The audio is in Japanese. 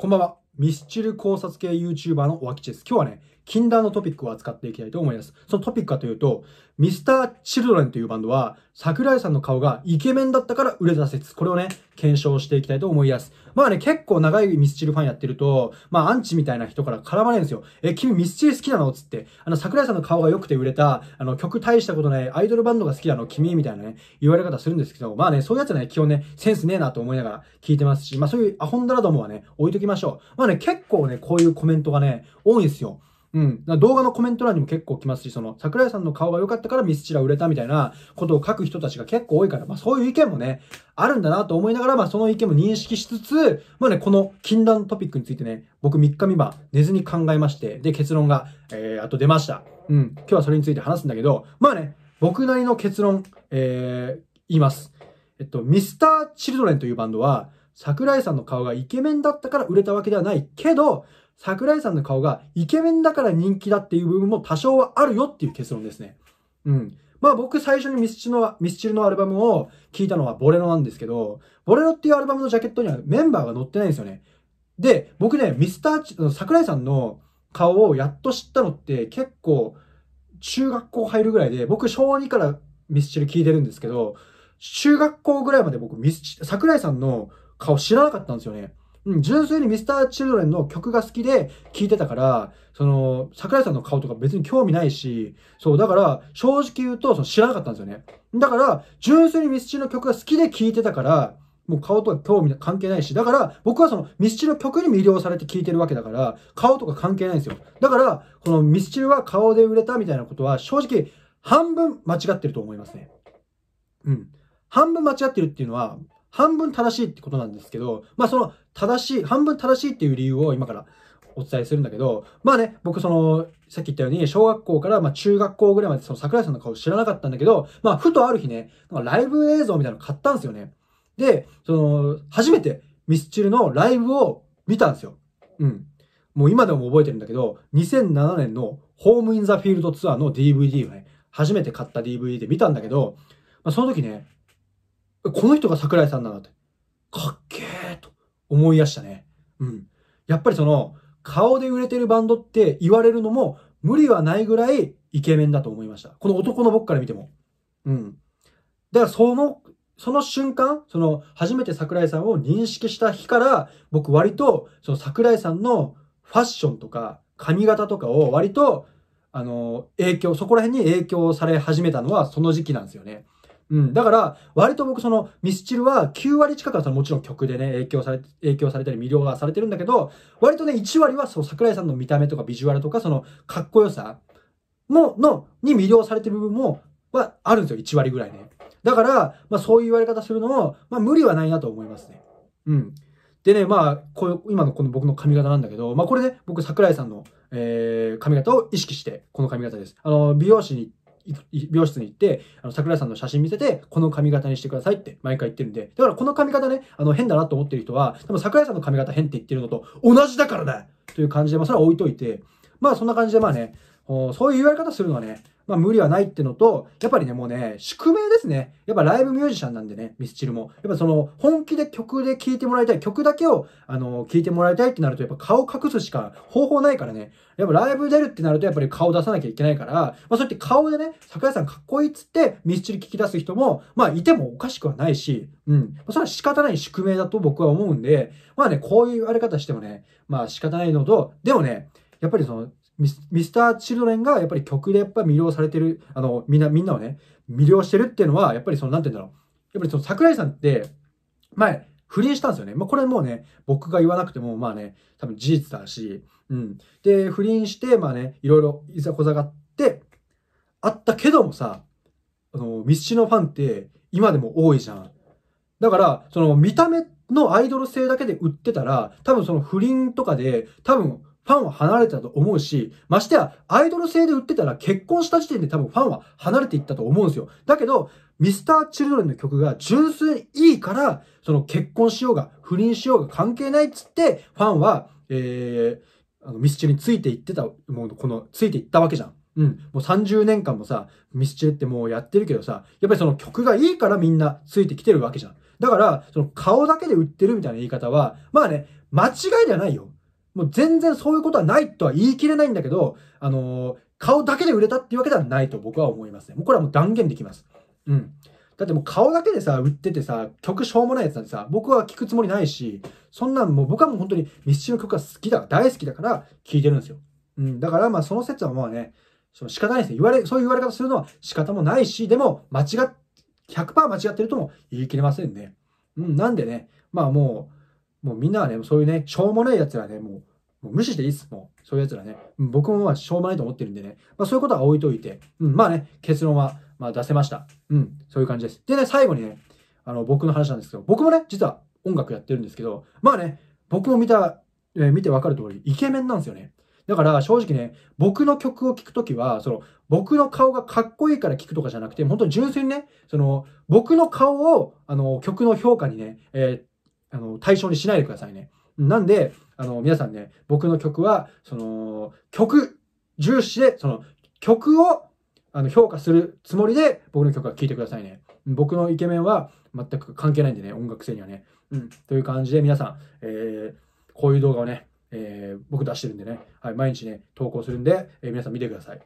こんばんは。ミスチル考察系 YouTuber の脇地です。今日はね、禁断のトピックを扱っていきたいと思います。そのトピックはというと、ミスター・チルドレンというバンドは、桜井さんの顔がイケメンだったから売れた説。これをね、検証していきたいと思います。まあね、結構長いミスチルファンやってると、まあアンチみたいな人から絡まれるんですよ。え、君ミスチル好きなのつって、あの、桜井さんの顔が良くて売れた、あの、曲大したことないアイドルバンドが好きなの君みたいなね、言われ方するんですけど、まあね、そういうやつはね、基本ね、センスねえなと思いながら聞いてますし、まあそういうアホンダラどもはね、置いときましょう。まあね、結構ね、こういうコメントがね、多いんですよ。うん。動画のコメント欄にも結構来ますし、その、桜井さんの顔が良かったからミスチラ売れたみたいなことを書く人たちが結構多いから、まあそういう意見もね、あるんだなと思いながら、まあその意見も認識しつつ、まあね、この禁断トピックについてね、僕3日3晩寝ずに考えまして、で、結論が、えー、あと出ました。うん。今日はそれについて話すんだけど、まあね、僕なりの結論、えー、言います。えっと、ミスター・チルドレンというバンドは、桜井さんの顔がイケメンだったから売れたわけではないけど、桜井さんの顔がイケメンだから人気だっていう部分も多少はあるよっていう結論ですね。うん。まあ僕最初にミスチルの、ミスチルのアルバムを聴いたのはボレロなんですけど、ボレロっていうアルバムのジャケットにはメンバーが載ってないんですよね。で、僕ね、ミスターチ、桜井さんの顔をやっと知ったのって結構中学校入るぐらいで、僕小2からミスチル聴いてるんですけど、中学校ぐらいまで僕ミスチ、桜井さんの顔知らなかったんですよね。うん、純粋に Mr.Children の曲が好きで聴いてたから、その、桜井さんの顔とか別に興味ないし、そう、だから、正直言うと、その知らなかったんですよね。だから、純粋にミスチルの曲が好きで聴いてたから、もう顔とか興味関係ないし、だから僕はそのミスチルの曲に魅了されて聴いてるわけだから、顔とか関係ないんですよ。だから、このミスチルは顔で売れたみたいなことは正直半分間違ってると思いますね。うん。半分間違ってるっていうのは、半分正しいってことなんですけど、まあその正しい、半分正しいっていう理由を今からお伝えするんだけど、まあね、僕その、さっき言ったように、小学校からま中学校ぐらいまでその桜井さんの顔知らなかったんだけど、まあふとある日ね、ライブ映像みたいなの買ったんですよね。で、その、初めてミスチルのライブを見たんですよ。うん。もう今でも覚えてるんだけど、2007年のホームインザフィールドツアーの DVD をね、初めて買った DVD で見たんだけど、まあ、その時ね、この人が桜井さんなんだって、かっけーと思い出したね。うん。やっぱりその、顔で売れてるバンドって言われるのも無理はないぐらいイケメンだと思いました。この男の僕から見ても。うん。だからその、その瞬間、その、初めて桜井さんを認識した日から、僕割と、その桜井さんのファッションとか、髪型とかを割と、あの、影響、そこら辺に影響され始めたのはその時期なんですよね。うん。だから、割と僕そのミスチルは9割近くはそのもちろん曲でね、影響され、影響されたり魅了がされてるんだけど、割とね、1割はそう桜井さんの見た目とかビジュアルとか、そのかっこよさも、の、に魅了されてる部分も、はあるんですよ。1割ぐらいね。だから、まあそういう言われ方するのも、まあ無理はないなと思いますね。うん。でね、まあ、こう今のこの僕の髪型なんだけど、まあこれね、僕桜井さんの、えー、髪型を意識して、この髪型です。あの、美容師に病室に行って、あの、桜井さんの写真見せて、この髪型にしてくださいって毎回言ってるんで、だからこの髪型ね、あの、変だなと思ってる人は、多分桜井さんの髪型変って言ってるのと同じだからねという感じで、まあ、それは置いといて、まあ、そんな感じで、まあね、そういう言われ方するのはね、まあ無理はないってのと、やっぱりね、もうね、宿命ですね。やっぱライブミュージシャンなんでね、ミスチルも。やっぱその、本気で曲で聴いてもらいたい、曲だけを、あの、聴いてもらいたいってなると、やっぱ顔隠すしか方法ないからね。やっぱライブ出るってなると、やっぱり顔出さなきゃいけないから、まあそうやって顔でね、桜井さんかっこいいっつって、ミスチル聴き出す人も、まあいてもおかしくはないし、うん。まあ、それは仕方ない宿命だと僕は思うんで、まあね、こういう言われ方してもね、まあ仕方ないのと、でもね、やっぱりその、ミスター・チルドレンがやっぱり曲でやっぱ魅了されてる、あの、みんな、みんなをね、魅了してるっていうのは、やっぱりその、なんて言うんだろう。やっぱりその桜井さんって、前、不倫したんですよね。まあ、これもうね、僕が言わなくても、まあね、多分事実だし、うん。で、不倫して、まあね、いろいろいざこざがあって、あったけどもさ、あの、ミスチのファンって今でも多いじゃん。だから、その見た目のアイドル性だけで売ってたら、多分その不倫とかで、多分ファンは離れてたと思うし、ましてや、アイドル性で売ってたら結婚した時点で多分ファンは離れていったと思うんですよ。だけど、ミスター・チルドレンの曲が純粋にいいから、その結婚しようが、不倫しようが関係ないっつって、ファンは、えー、あのミスチルについていってた、もうこの、ついていったわけじゃん。うん。もう30年間もさ、ミスチルってもうやってるけどさ、やっぱりその曲がいいからみんなついてきてるわけじゃん。だから、その顔だけで売ってるみたいな言い方は、まあね、間違いではないよ。もう全然そういうことはないとは言い切れないんだけど、あのー、顔だけで売れたっていうわけではないと僕は思いますね。もうこれはもう断言できます。うん。だってもう顔だけでさ、売っててさ、曲しょうもないやつなんてさ、僕は聞くつもりないし、そんなんもう僕はもう本当にミスチルの曲が好きだ、大好きだから聞いてるんですよ。うん。だからまあその説はまあね、その仕方ないですね。言われ、そういう言われ方するのは仕方もないし、でも間違っ、100%間違ってるとも言い切れませんね。うん。なんでね、まあもう、もうみんなはね、そういうね、しょうもない奴らね、もう、もう無視していいっす、もう。そういう奴らね。僕もまあしょうもないと思ってるんでね。まあそういうことは置いといて、うん、まあね、結論は、まあ出せました。うん、そういう感じです。でね、最後にね、あの、僕の話なんですけど、僕もね、実は音楽やってるんですけど、まあね、僕も見た、えー、見てわかる通り、イケメンなんですよね。だから正直ね、僕の曲を聴くときは、その、僕の顔がかっこいいから聴くとかじゃなくて、本当に純粋にね、その、僕の顔を、あの、曲の評価にね、えーあの、対象にしないでくださいね。なんで、あの、皆さんね、僕の曲は、その、曲、重視で、その、曲を、あの、評価するつもりで、僕の曲は聴いてくださいね。僕のイケメンは全く関係ないんでね、音楽性にはね。うん。という感じで、皆さん、えー、こういう動画をね、えー、僕出してるんでね、はい、毎日ね、投稿するんで、えー、皆さん見てください。